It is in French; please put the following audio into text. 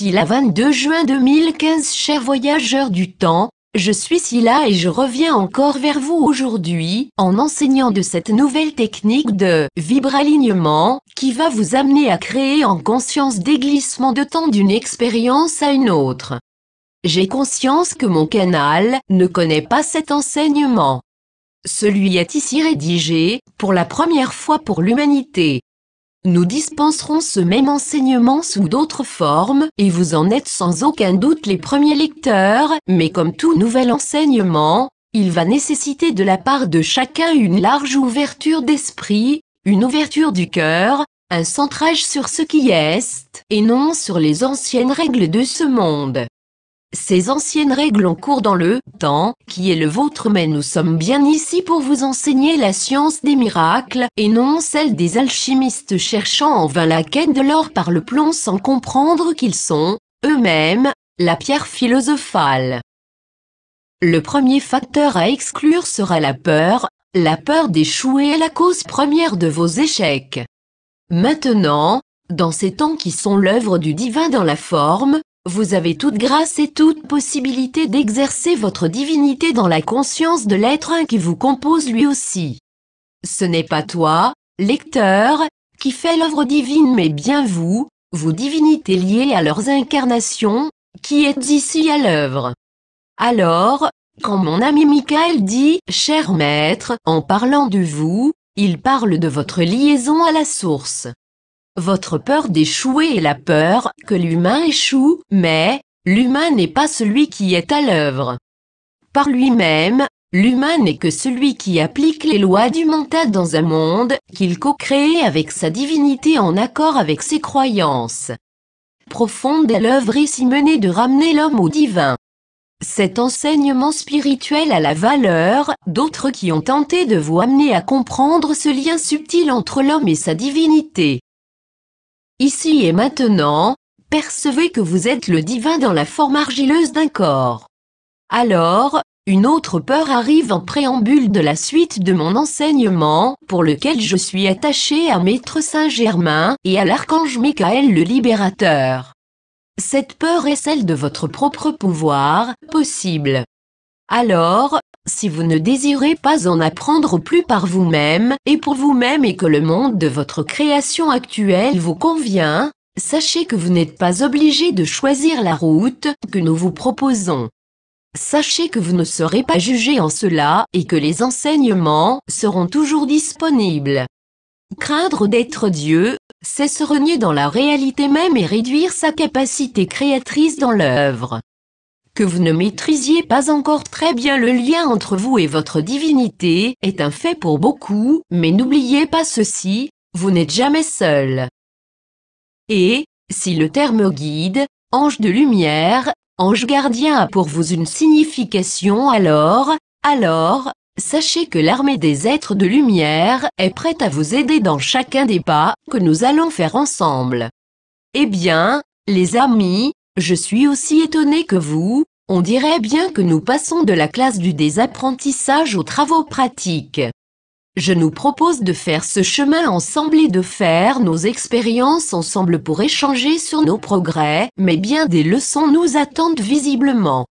la 22 juin 2015 Chers voyageurs du temps, je suis là et je reviens encore vers vous aujourd'hui en enseignant de cette nouvelle technique de vibralignement qui va vous amener à créer en conscience des glissements de temps d'une expérience à une autre. J'ai conscience que mon canal ne connaît pas cet enseignement. Celui est ici rédigé pour la première fois pour l'humanité. Nous dispenserons ce même enseignement sous d'autres formes, et vous en êtes sans aucun doute les premiers lecteurs, mais comme tout nouvel enseignement, il va nécessiter de la part de chacun une large ouverture d'esprit, une ouverture du cœur, un centrage sur ce qui est, et non sur les anciennes règles de ce monde. Ces anciennes règles ont cours dans le temps, qui est le vôtre mais nous sommes bien ici pour vous enseigner la science des miracles, et non celle des alchimistes cherchant en vain la quête de l'or par le plomb sans comprendre qu'ils sont, eux-mêmes, la pierre philosophale. Le premier facteur à exclure sera la peur, la peur d'échouer est la cause première de vos échecs. Maintenant, dans ces temps qui sont l'œuvre du divin dans la forme, vous avez toute grâce et toute possibilité d'exercer votre divinité dans la conscience de l'être un qui vous compose lui aussi. Ce n'est pas toi, lecteur, qui fait l'œuvre divine mais bien vous, vos divinités liées à leurs incarnations, qui êtes ici à l'œuvre. Alors, quand mon ami Michael dit « Cher maître » en parlant de vous, il parle de votre liaison à la source. Votre peur d'échouer est la peur que l'humain échoue, mais l'humain n'est pas celui qui est à l'œuvre. Par lui-même, l'humain n'est que celui qui applique les lois du mental dans un monde qu'il co-crée avec sa divinité en accord avec ses croyances. Profonde est l'œuvre ici menée de ramener l'homme au divin. Cet enseignement spirituel a la valeur, d'autres qui ont tenté de vous amener à comprendre ce lien subtil entre l'homme et sa divinité. Ici et maintenant, percevez que vous êtes le divin dans la forme argileuse d'un corps. Alors, une autre peur arrive en préambule de la suite de mon enseignement, pour lequel je suis attaché à Maître Saint-Germain et à l'archange Michael le Libérateur. Cette peur est celle de votre propre pouvoir, possible. Alors, si vous ne désirez pas en apprendre plus par vous-même et pour vous-même et que le monde de votre création actuelle vous convient, sachez que vous n'êtes pas obligé de choisir la route que nous vous proposons. Sachez que vous ne serez pas jugé en cela et que les enseignements seront toujours disponibles. Craindre d'être Dieu, c'est se renier dans la réalité même et réduire sa capacité créatrice dans l'œuvre que vous ne maîtrisiez pas encore très bien le lien entre vous et votre divinité est un fait pour beaucoup, mais n'oubliez pas ceci, vous n'êtes jamais seul. Et, si le terme guide, ange de lumière, ange gardien a pour vous une signification alors, alors, sachez que l'armée des êtres de lumière est prête à vous aider dans chacun des pas que nous allons faire ensemble. Eh bien, les amis, je suis aussi étonné que vous, on dirait bien que nous passons de la classe du désapprentissage aux travaux pratiques. Je nous propose de faire ce chemin ensemble et de faire nos expériences ensemble pour échanger sur nos progrès, mais bien des leçons nous attendent visiblement.